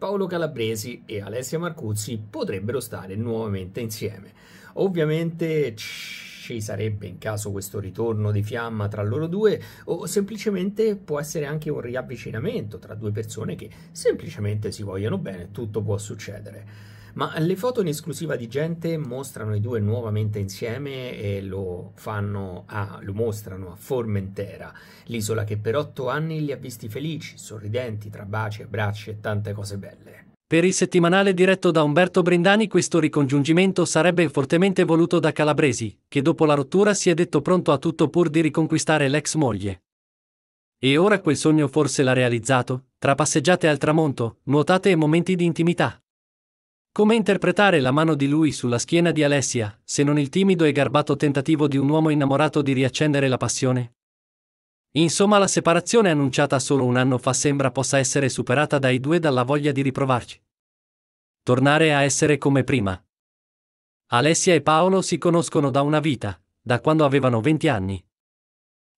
Paolo Calabresi e Alessia Marcuzzi potrebbero stare nuovamente insieme. Ovviamente ci sarebbe in caso questo ritorno di fiamma tra loro due o semplicemente può essere anche un riavvicinamento tra due persone che semplicemente si vogliono bene, tutto può succedere. Ma le foto in esclusiva di gente mostrano i due nuovamente insieme e lo fanno a, lo mostrano a Formentera, l'isola che per otto anni li ha visti felici, sorridenti, tra baci, abbracci e tante cose belle. Per il settimanale diretto da Umberto Brindani questo ricongiungimento sarebbe fortemente voluto da Calabresi, che dopo la rottura si è detto pronto a tutto pur di riconquistare l'ex moglie. E ora quel sogno forse l'ha realizzato, tra passeggiate al tramonto, nuotate e momenti di intimità. Come interpretare la mano di lui sulla schiena di Alessia, se non il timido e garbato tentativo di un uomo innamorato di riaccendere la passione? Insomma, la separazione annunciata solo un anno fa sembra possa essere superata dai due dalla voglia di riprovarci. Tornare a essere come prima. Alessia e Paolo si conoscono da una vita, da quando avevano 20 anni.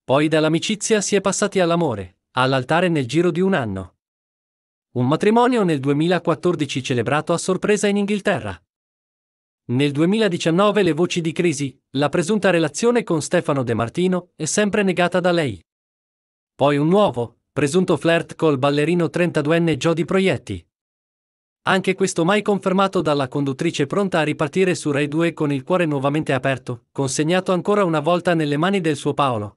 Poi dall'amicizia si è passati all'amore, all'altare nel giro di un anno. Un matrimonio nel 2014 celebrato a sorpresa in Inghilterra. Nel 2019 le voci di crisi, la presunta relazione con Stefano De Martino è sempre negata da lei. Poi un nuovo, presunto flirt col ballerino 32enne Jody Proietti. Anche questo mai confermato dalla conduttrice pronta a ripartire su Rai 2 con il cuore nuovamente aperto, consegnato ancora una volta nelle mani del suo Paolo.